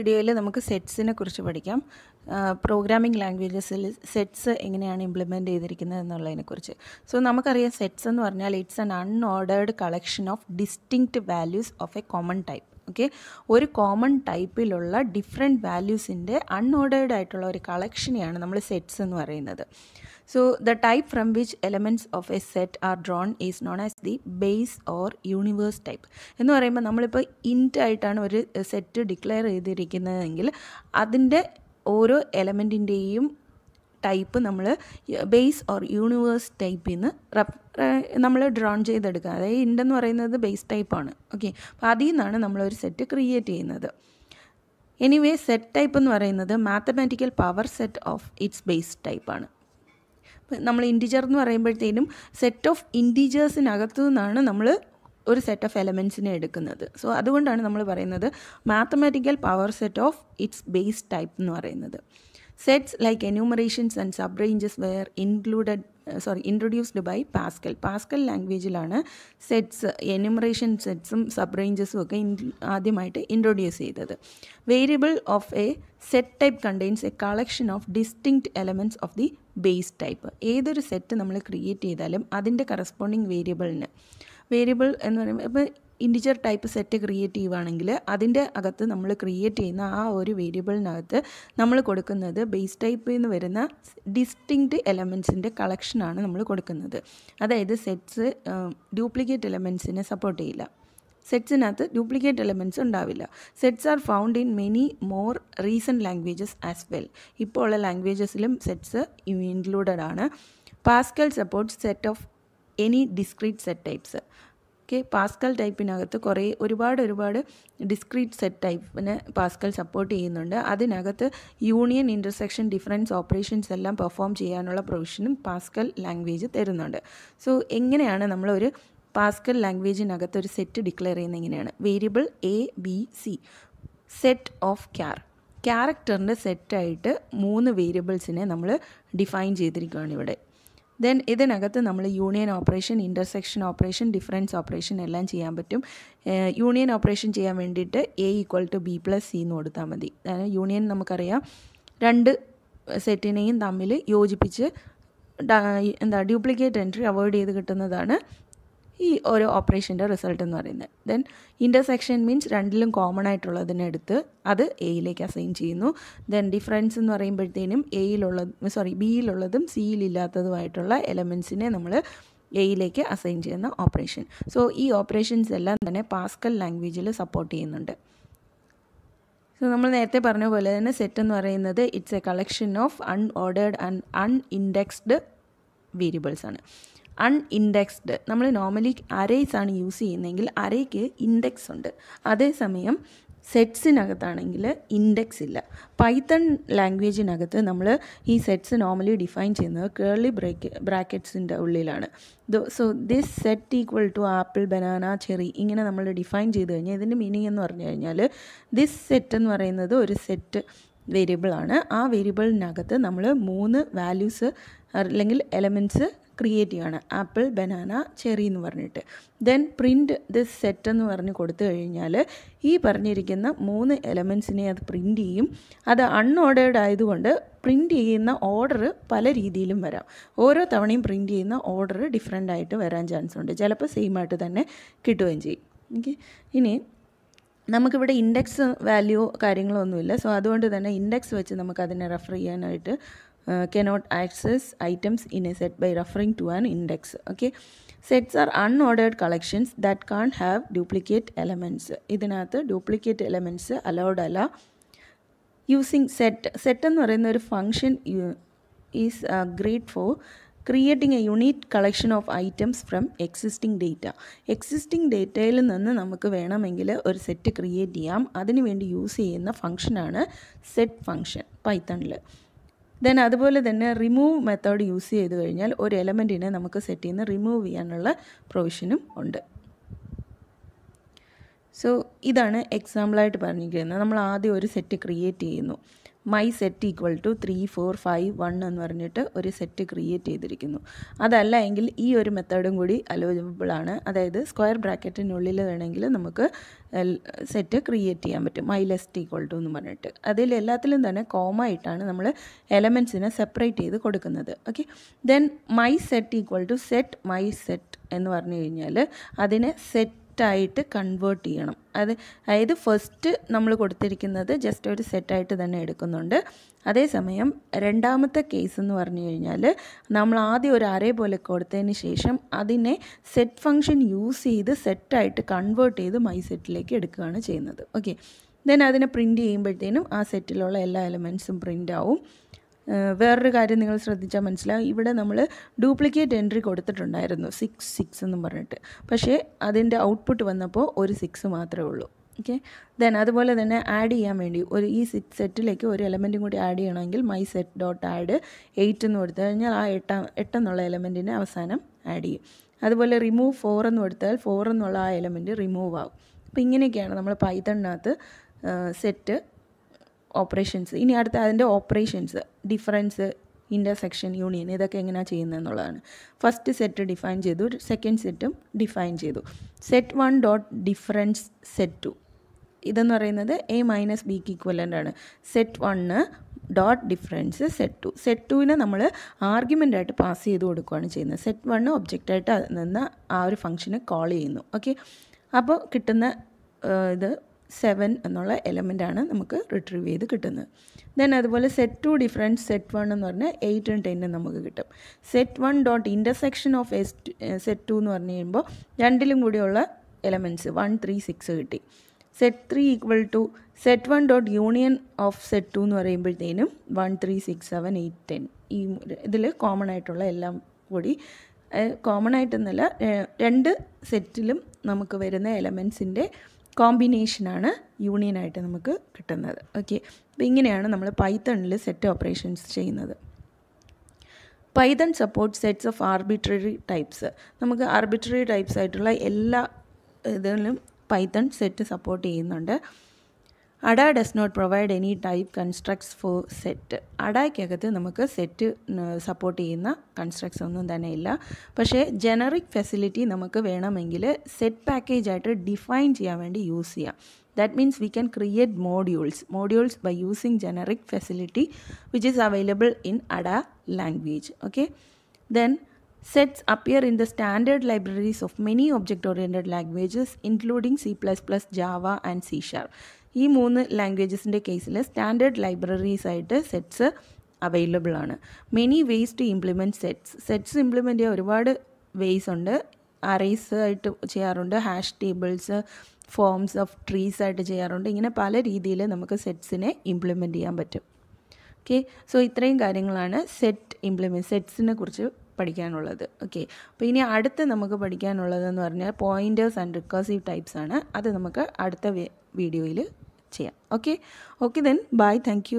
വീഡിയോയിൽ നമുക്ക് സെറ്റ്സിനെ കുറിച്ച് പഠിക്കാം പ്രോഗ്രാമിംഗ് ലാംഗ്വേജസിൽ സെറ്റ്സ് എങ്ങനെയാണ് ഇംപ്ലിമെൻറ്റ് ചെയ്തിരിക്കുന്നത് എന്നുള്ളതിനെക്കുറിച്ച് സോ നമുക്കറിയാം സെറ്റ്സ് എന്ന് പറഞ്ഞാൽ it's an unordered collection of distinct values of a common type okay ഒരു കോമൺ ടൈപ്പിലുള്ള ഡിഫറെൻറ്റ് വാല്യൂസിൻ്റെ അൺഓർഡേഡ് ആയിട്ടുള്ള ഒരു കളക്ഷനെയാണ് നമ്മൾ സെറ്റ്സ് എന്ന് പറയുന്നത് so the type from which elements of a set are drawn is known as the base or universe type എന്ന് പറയുമ്പോൾ നമ്മളിപ്പോൾ ഇൻറ്റ് ആയിട്ടാണ് ഒരു സെറ്റ് ഡിക്ലെയർ ചെയ്തിരിക്കുന്നതെങ്കിൽ അതിൻ്റെ ഓരോ എലമെൻറ്റിൻ്റെയും ടൈപ്പ് നമ്മൾ ബേസ് ഓർ യൂണിവേഴ്സ് ടൈപ്പിൽ നിന്ന് നമ്മൾ ഡ്രോൺ ചെയ്തെടുക്കുക അതായത് ഇൻഡെന്ന് പറയുന്നത് ബേസ് ടൈപ്പാണ് ഓക്കെ അപ്പോൾ അതിൽ നിന്നാണ് നമ്മളൊരു സെറ്റ് ക്രിയേറ്റ് ചെയ്യുന്നത് എനിവേ സെറ്റ് ടൈപ്പ് എന്ന് പറയുന്നത് mathematical power set of its base ടൈപ്പാണ് നമ്മൾ ഇൻറ്റിജർ എന്ന് പറയുമ്പോഴത്തേനും സെറ്റ് ഓഫ് ഇൻറ്റിജേഴ്സിനകത്തു നിന്നാണ് നമ്മൾ ഒരു സെറ്റ് ഓഫ് എലമെൻസിനെ എടുക്കുന്നത് സോ അതുകൊണ്ടാണ് നമ്മൾ പറയുന്നത് mathematical power set of its base type എന്ന് പറയുന്നത് sets like enumerations and subranges were included sorry introduced by Pascal Pascal ലാംഗ്വേജിലാണ് സെറ്റ്സ് എന്യൂമറേഷൻ സെറ്റ്സും സബ് റേഞ്ചസും ഒക്കെ ആദ്യമായിട്ട് ഇൻട്രൊഡ്യൂസ് ചെയ്തത് variable of a set type contains a collection of distinct elements of the base type ഏതൊരു set നമ്മൾ create ചെയ്താലും അതിൻ്റെ കറസ്പോണ്ടിങ് വേരിയബിളിന് വേരിയബിൾ എന്ന് പറയുമ്പോൾ ഇപ്പം ഇൻഡിജർ ടൈപ്പ് സെറ്റ് ക്രിയേറ്റ് ചെയ്യുവാണെങ്കിൽ അതിൻ്റെ അകത്ത് നമ്മൾ ക്രിയേറ്റ് ചെയ്യുന്ന ആ ഒരു വേരിയബിളിനകത്ത് നമ്മൾ കൊടുക്കുന്നത് ബേസ് ടൈപ്പ് എന്ന് വരുന്ന ഡിസ്റ്റിങ്ക്റ്റ് എലമെൻസിൻ്റെ കളക്ഷനാണ് നമ്മൾ കൊടുക്കുന്നത് അതായത് സെറ്റ്സ് ഡ്യൂപ്ലിക്കേറ്റ് എലമെൻസിനെ സപ്പോർട്ട് ചെയ്യില്ല സെറ്റ്സിനകത്ത് ഡ്യൂപ്ലിക്കേറ്റ് എലമെൻസ് ഉണ്ടാവില്ല sets are found in many more recent languages as well ഇപ്പോൾ ഉള്ള ലാംഗ്വേജസിലും സെറ്റ്സ് ഇൻക്ലൂഡഡ് ആണ് Pascal support set of any discrete set types okay Pascal ടൈപ്പിനകത്ത് കുറേ ഒരുപാട് ഒരുപാട് ഡിസ്ക്രീറ്റ് സെറ്റ് ടൈപ്പിന് പാസ്കൽ സപ്പോർട്ട് ചെയ്യുന്നുണ്ട് അതിനകത്ത് യൂണിയൻ ഇൻ്റർസെക്ഷൻ ഡിഫറൻസ് ഓപ്പറേഷൻസ് എല്ലാം പെർഫോം ചെയ്യാനുള്ള പ്രൊവിഷനും പാസ്കൽ ലാംഗ്വേജ് തരുന്നുണ്ട് സോ എങ്ങനെയാണ് നമ്മളൊരു പാസ്കൽ ലാംഗ്വേജിനകത്ത് ഒരു സെറ്റ് ഡിക്ലെയർ ചെയ്യുന്നത് എങ്ങനെയാണ് variable A B C set of char ക്യാരക്ടറിൻ്റെ സെറ്റായിട്ട് മൂന്ന് വേരിയബിൾസിനെ നമ്മൾ ഡിഫൈൻ ചെയ്തിരിക്കുകയാണ് ഇവിടെ ദെൻ ഇതിനകത്ത് നമ്മൾ union operation intersection operation difference operation എല്ലാം ചെയ്യാൻ പറ്റും യൂണിയൻ ഓപ്പറേഷൻ ചെയ്യാൻ വേണ്ടിയിട്ട് A equal to B plus C എന്ന് കൊടുത്താൽ മതി അതായത് യൂണിയൻ നമുക്കറിയാം രണ്ട് സെറ്റിനെയും തമ്മിൽ യോജിപ്പിച്ച് എന്താ ഡ്യൂപ്ലിക്കേറ്റ് എൻട്രി അവോയ്ഡ് ചെയ്ത് കിട്ടുന്നതാണ് ഈ ഒരു ഓപ്പറേഷൻ്റെ റിസൾട്ട് എന്ന് പറയുന്നത് ദെൻ ഇൻ്റർസെക്ഷൻ മീൻസ് രണ്ടിലും കോമൺ ആയിട്ടുള്ളതിനെടുത്ത് അത് എയിലേക്ക് അസൈൻ ചെയ്യുന്നു ദെൻ ഡിഫറൻസ് എന്ന് പറയുമ്പോഴത്തേനും എയിലുള്ള സോറി ബിയിലുള്ളതും സിയിലില്ലാത്തതുമായിട്ടുള്ള എലമെൻസിനെ നമ്മൾ എയിലേക്ക് അസൈൻ ചെയ്യുന്ന ഓപ്പറേഷൻ സോ ഈ ഓപ്പറേഷൻസ് എല്ലാം തന്നെ പാസ്കൽ ലാംഗ്വേജിൽ സപ്പോർട്ട് ചെയ്യുന്നുണ്ട് സോ നമ്മൾ നേരത്തെ പറഞ്ഞ പോലെ തന്നെ സെറ്റ് എന്ന് പറയുന്നത് it's a collection of unordered and unindexed variables ആണ് അൺഇൻഡെക്സ്ഡ് നമ്മൾ നോർമലി അരേസ് ആണ് യൂസ് ചെയ്യുന്നതെങ്കിൽ അരയ്ക്ക് ഇൻഡെക്സ് ഉണ്ട് അതേസമയം സെറ്റ്സിനകത്താണെങ്കിൽ ഇൻഡെക്സ് ഇല്ല പൈത്തൺ ലാംഗ്വേജിനകത്ത് നമ്മൾ ഈ സെറ്റ്സ് നോർമലി ഡിഫൈൻ ചെയ്യുന്നത് കേർളി ബ്രേക്ക് ബ്രാക്കറ്റ്സിൻ്റെ ഉള്ളിലാണ് so this set equal to apple banana cherry ഇങ്ങനെ നമ്മൾ ഡിഫൈൻ ചെയ്ത് കഴിഞ്ഞാൽ ഇതിൻ്റെ മീനിങ് എന്ന് പറഞ്ഞു കഴിഞ്ഞാൽ ദിസ് സെറ്റ് എന്ന് പറയുന്നത് ഒരു സെറ്റ് വേരിയബിളാണ് ആ വേരിയബിളിനകത്ത് നമ്മൾ മൂന്ന് വാല്യൂസ് അല്ലെങ്കിൽ എലമെൻറ്റ്സ് ക്രിയേറ്റ് ചെയ്യണം ആപ്പിൾ ബനാന ചെറി എന്ന് പറഞ്ഞിട്ട് ദെൻ പ്രിൻറ്റ് ദിസ് സെറ്റ് എന്ന് പറഞ്ഞ് കൊടുത്തു കഴിഞ്ഞാൽ ഈ പറഞ്ഞിരിക്കുന്ന മൂന്ന് എലമെൻസിനെ അത് പ്രിൻറ്റ് ചെയ്യും അത് അൺഓർഡേഡ് ആയതുകൊണ്ട് പ്രിൻറ്റ് ചെയ്യുന്ന ഓർഡർ പല രീതിയിലും വരാം ഓരോ തവണയും പ്രിൻറ്റ് ചെയ്യുന്ന ഓർഡർ ഡിഫറെൻ്റ് ആയിട്ട് വരാൻ ചാൻസ് ഉണ്ട് ചിലപ്പോൾ സെയിം ആയിട്ട് തന്നെ കിട്ടുകയും ചെയ്യും ഓക്കെ ഇനി നമുക്കിവിടെ ഇൻഡെക്സ് വാല്യൂ കാര്യങ്ങളൊന്നുമില്ല സോ അതുകൊണ്ട് തന്നെ ഇൻഡെക്സ് വെച്ച് നമുക്കതിനെ റെഫർ ചെയ്യാനായിട്ട് Uh, cannot access items in a set by referring to an index. Okay. sets are unordered collections that can't have duplicate elements ഇതിനകത്ത് ഡ്യൂപ്ലിക്കേറ്റ് എലമെൻറ്റ്സ് അലൗഡ് അല്ല യൂസിങ് സെറ്റ് സെറ്റ് എന്ന് പറയുന്ന ഒരു function is great for creating a unique collection of items from existing data existing ഡേറ്റയിൽ നിന്ന് നമുക്ക് വേണമെങ്കിൽ ഒരു സെറ്റ് ക്രിയേറ്റ് ചെയ്യാം അതിനുവേണ്ടി യൂസ് ചെയ്യുന്ന ഫങ്ഷനാണ് സെറ്റ് ഫങ്ഷൻ പൈത്തണിൽ ദെൻ അതുപോലെ തന്നെ റിമൂവ് മെത്തേഡ് യൂസ് ചെയ്ത് കഴിഞ്ഞാൽ ഒരു എലമെൻറ്റിനെ നമുക്ക് സെറ്റ് ചെയ്യുന്ന റിമൂവ് ചെയ്യാനുള്ള പ്രൊവിഷനും ഉണ്ട് സോ ഇതാണ് എക്സാമ്പിളായിട്ട് പറഞ്ഞിരിക്കുന്നത് നമ്മൾ ആദ്യം ഒരു സെറ്റ് ക്രിയേറ്റ് ചെയ്യുന്നു my set equal to three four five one എന്ന് പറഞ്ഞിട്ട് ഒരു സെറ്റ് ക്രിയേറ്റ് ചെയ്തിരിക്കുന്നു അതല്ല എങ്കിൽ ഈ ഒരു മെത്തേഡും കൂടി ആണ് അതായത് സ്ക്വയർ ബ്രാക്കറ്റിനുള്ളിൽ വേണമെങ്കിൽ നമുക്ക് സെറ്റ് ക്രിയേറ്റ് ചെയ്യാൻ പറ്റും മൈ ലെസ്റ്റ് ഈക്വൾ ടു എന്ന് പറഞ്ഞിട്ട് അതിൽ എല്ലാത്തിലും തന്നെ കോമ ആയിട്ടാണ് നമ്മൾ എലമെൻസിനെ സെപ്പറേറ്റ് ചെയ്ത് കൊടുക്കുന്നത് okay then my set equal to set my set എന്ന് പറഞ്ഞു കഴിഞ്ഞാൽ അതിനെ സെറ്റ് സെറ്റായിട്ട് കൺവേർട്ട് ചെയ്യണം അത് അതായത് ഫസ്റ്റ് നമ്മൾ കൊടുത്തിരിക്കുന്നത് ജസ്റ്റ് ഒരു സെറ്റായിട്ട് തന്നെ എടുക്കുന്നുണ്ട് അതേസമയം രണ്ടാമത്തെ കേസ് എന്ന് പറഞ്ഞു കഴിഞ്ഞാൽ നമ്മൾ ആദ്യം ഒരു അരേ പോലെ കൊടുത്തതിന് ശേഷം അതിനെ സെറ്റ് ഫങ്ഷൻ യൂസ് ചെയ്ത് സെറ്റായിട്ട് കൺവേർട്ട് ചെയ്ത് മൈ സെറ്റിലേക്ക് എടുക്കുകയാണ് ചെയ്യുന്നത് ഓക്കെ ദെൻ അതിനെ പ്രിൻറ്റ് ചെയ്യുമ്പോഴത്തേനും ആ സെറ്റിലുള്ള എല്ലാ എലമെൻറ്റ്സും പ്രിൻ്റ് ആവും വേറൊരു കാര്യം നിങ്ങൾ ശ്രദ്ധിച്ചാൽ മനസ്സിലാവും ഇവിടെ നമ്മൾ ഡ്യൂപ്ലിക്കേറ്റ് എൻട്രി കൊടുത്തിട്ടുണ്ടായിരുന്നു സിക്സ് സിക്സ് എന്നും പറഞ്ഞിട്ട് പക്ഷേ അതിൻ്റെ ഔട്ട്പുട്ട് വന്നപ്പോൾ ഒരു സിക്സ് മാത്രമേ ഉള്ളൂ ഓക്കെ ദെൻ അതുപോലെ തന്നെ ആഡ് ചെയ്യാൻ വേണ്ടി ഒരു ഈ സെറ്റിലേക്ക് ഒരു എലമെൻറ്റും കൂടി ആഡ് ചെയ്യണമെങ്കിൽ my set dot add eight എന്ന് കൊടുത്തു കഴിഞ്ഞാൽ ആ എട്ടാം എട്ടെന്നുള്ള എലമെൻറ്റിനെ അവസാനം ആഡ് ചെയ്യും അതുപോലെ റിമൂവ് ഫോർ എന്ന് കൊടുത്താൽ ഫോർ എന്നുള്ള ആ എലമെൻറ്റ് റിമൂവ് ആവും അപ്പോൾ ഇങ്ങനെയൊക്കെയാണ് നമ്മൾ പൈത്തണിനകത്ത് സെറ്റ് ഓപ്പറേഷൻസ് ഇനി അടുത്ത അതിൻ്റെ ഓപ്പറേഷൻസ് ഡിഫറൻസ് ഇൻ്റർസെക്ഷൻ യൂണിയൻ ഇതൊക്കെ എങ്ങനെയാണ് ചെയ്യുന്നതെന്നുള്ളതാണ് ഫസ്റ്റ് സെറ്റ് ഡിഫൈൻ ചെയ്തു സെക്കൻഡ് സെറ്റും ഡിഫൈൻ ചെയ്തു set one dot difference set two ഇതെന്ന് പറയുന്നത് എ മൈനസ് ബിക്ക് ഇക്വലൻ്റ് ആണ് set one dot difference set two set ടുവിനെ നമ്മൾ ആർഗ്യുമെൻ്റ് ആയിട്ട് പാസ് ചെയ്ത് കൊടുക്കുകയാണ് ചെയ്യുന്നത് സെറ്റ് വണ്ണ് ആയിട്ട് നിന്ന് ആ ഒരു ഫംഗ്ഷനെ കോൾ ചെയ്യുന്നു ഓക്കെ അപ്പോൾ കിട്ടുന്ന ഇത് സെവൻ എന്നുള്ള ആണ് നമുക്ക് റിട്രീവ് ചെയ്ത് കിട്ടുന്നത് ദെൻ അതുപോലെ set two different set one എന്ന് പറഞ്ഞാൽ എയ്റ്റും ടെന്നും നമുക്ക് കിട്ടും set one dot intersection of S set two എന്ന് പറഞ്ഞു കഴിയുമ്പോൾ രണ്ടിലും കൂടിയുള്ള എലമെൻറ്റ്സ് വൺ ത്രീ സിക്സ് കിട്ടി set three equal to set one dot union of set two എന്ന് പറയുമ്പോഴത്തേനും one three six seven eight ten ഈ ഇതിൽ കോമൺ ആയിട്ടുള്ള എല്ലാം കൂടി കോമൺ ആയിട്ടെന്നല്ല രണ്ട് സെറ്റിലും നമുക്ക് വരുന്ന എലമെൻസിൻ്റെ കോമ്പിനേഷനാണ് യൂണിയനായിട്ട് നമുക്ക് കിട്ടുന്നത് ഓക്കെ അപ്പോൾ ഇങ്ങനെയാണ് നമ്മൾ പൈത്തണിൽ സെറ്റ് ഓപ്പറേഷൻസ് ചെയ്യുന്നത് Python support sets of arbitrary types നമുക്ക് ആർബിട്രറി ടൈപ്സ് ആയിട്ടുള്ള എല്ലാ ഇതിലും പൈത്തൺ സെറ്റ് സപ്പോർട്ട് ചെയ്യുന്നുണ്ട് Ada does not provide any type constructs for set അഡയ്ക്കകത്ത് നമുക്ക് സെറ്റ് സപ്പോർട്ട് ചെയ്യുന്ന കൺസ്ട്രക്ട്സ് ഒന്നും തന്നെ ഇല്ല പക്ഷേ ജനറിക് ഫെസിലിറ്റി നമുക്ക് വേണമെങ്കിൽ സെറ്റ് പാക്കേജായിട്ട് ഡിഫൈൻ ചെയ്യാൻ വേണ്ടി യൂസ് ചെയ്യാം that means we can create modules modules by using generic facility which is available in Ada language okay then Sets appear in the standard libraries of many object-oriented languages including C++, Java and C Sharp. ഈ മൂന്ന് ലാംഗ്വേജസിൻ്റെ കേസിൽ standard libraries ആയിട്ട് sets available ആണ് many ways to implement sets sets implement ചെയ്യാൻ ഒരുപാട് ways ഉണ്ട് arrays ആയിട്ട് ചെയ്യാറുണ്ട് hash tables forms of trees ആയിട്ട് ചെയ്യാറുണ്ട് ഇങ്ങനെ പല രീതിയിൽ നമുക്ക് സെറ്റ്സിനെ ഇംപ്ലിമെൻ്റ് ചെയ്യാൻ പറ്റും ഓക്കെ സോ ഇത്രയും കാര്യങ്ങളാണ് സെറ്റ് ഇംപ്ലിമെൻറ്റ് സെറ്റ്സിനെ കുറിച്ച് പഠിക്കാനുള്ളത് ഓക്കെ അപ്പോൾ ഇനി അടുത്ത് നമുക്ക് പഠിക്കാനുള്ളതെന്ന് പറഞ്ഞാൽ പോയിൻറ്റേഴ്സ് ആൻഡ് റിക്കേഴ്സീവ് ടൈപ്സ് ആണ് അത് നമുക്ക് അടുത്ത വീഡിയോയിൽ ചെയ്യാം okay okay then bye thank